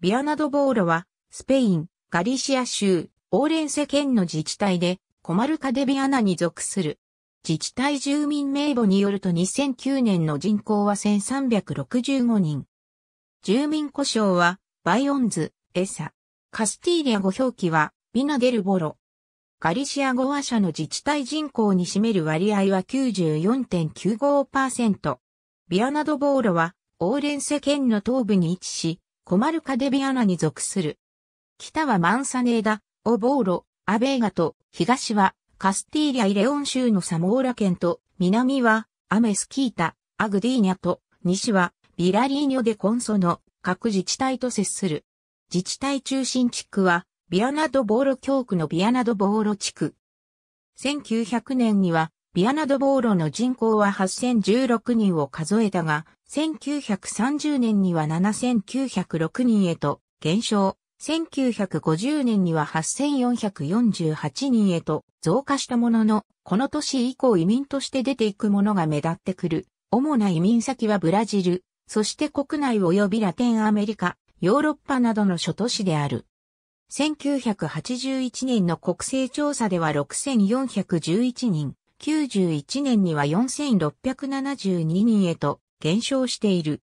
ビアナドボーロは、スペイン、ガリシア州、オーレンセ県の自治体で、コマルカデビアナに属する。自治体住民名簿によると2009年の人口は1365人。住民故障は、バイオンズ、エサ。カスティーリア語表記は、ビナデルボロ。ガリシア語話者の自治体人口に占める割合は94.95%。ビアナドボーロは、オーレンセ県の東部に位置し、コマルカデビアナに属する。北はマンサネーダ、オボーロ、アベーガと、東はカスティーリア・イレオン州のサモーラ県と、南はアメスキータ、アグディーニャと、西はビラリーニョ・デ・コンソの各自治体と接する。自治体中心地区は、ビアナド・ボーロ教区のビアナド・ボーロ地区。1900年にはビアナドボーロの人口は8016人を数えたが、1930年には7906人へと減少、1950年には8448人へと増加したものの、この年以降移民として出ていくものが目立ってくる。主な移民先はブラジル、そして国内及びラテンアメリカ、ヨーロッパなどの諸都市である。1981年の国勢調査では6411人、91年には4672人へと減少している。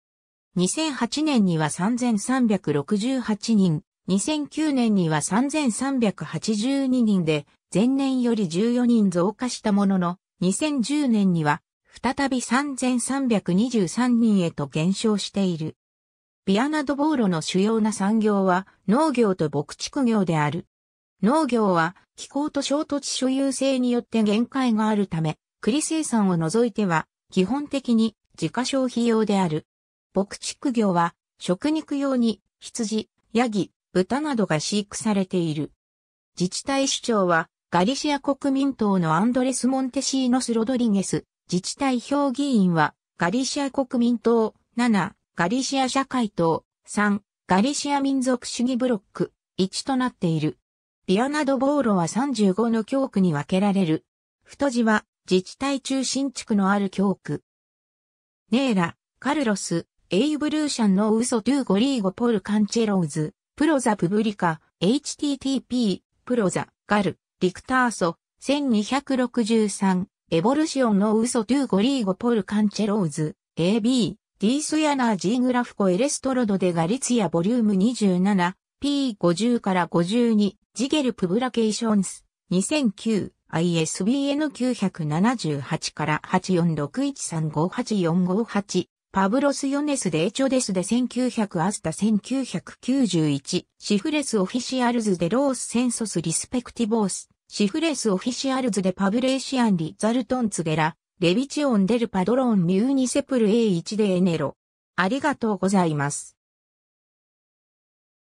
2008年には3368人、2009年には3382人で、前年より14人増加したものの、2010年には再び3323人へと減少している。ビアナドボーロの主要な産業は農業と牧畜業である。農業は気候と衝突所有性によって限界があるため、栗生産を除いては基本的に自家消費用である。牧畜業は食肉用に羊、ヤギ、豚などが飼育されている。自治体首長はガリシア国民党のアンドレス・モンテシーノス・ロドリゲス。自治体評議員はガリシア国民党7、ガリシア社会党3、ガリシア民族主義ブロック1となっている。ィアナドボーロは35の教区に分けられる。太字は自治体中心地区のある教区。ネーラ、カルロス、エイブルーシャンのウソトゥーゴリーゴポルカンチェローズ、プロザプブリカ、http、プロザ、ガル、リクターソ、1263、エボルシオンのウソトゥーゴリーゴポルカンチェローズ、AB、ディースヤナージーグラフコエレストロドでガリツィアボリューム27、P50 から52、ジゲルプブラケーションス、2009、ISBN978 から8461358458、パブロス・ヨネス・デエチョデスで1900アスタ1991、シフレス・オフィシアルズ・でロース・センソス・リスペクティボース、シフレス・オフィシアルズ・でパブレーシアン・リザルトン・ツゲラ、レビチオン・デル・パドロン・ミューニセプル A1 でエネロ。ありがとうございます。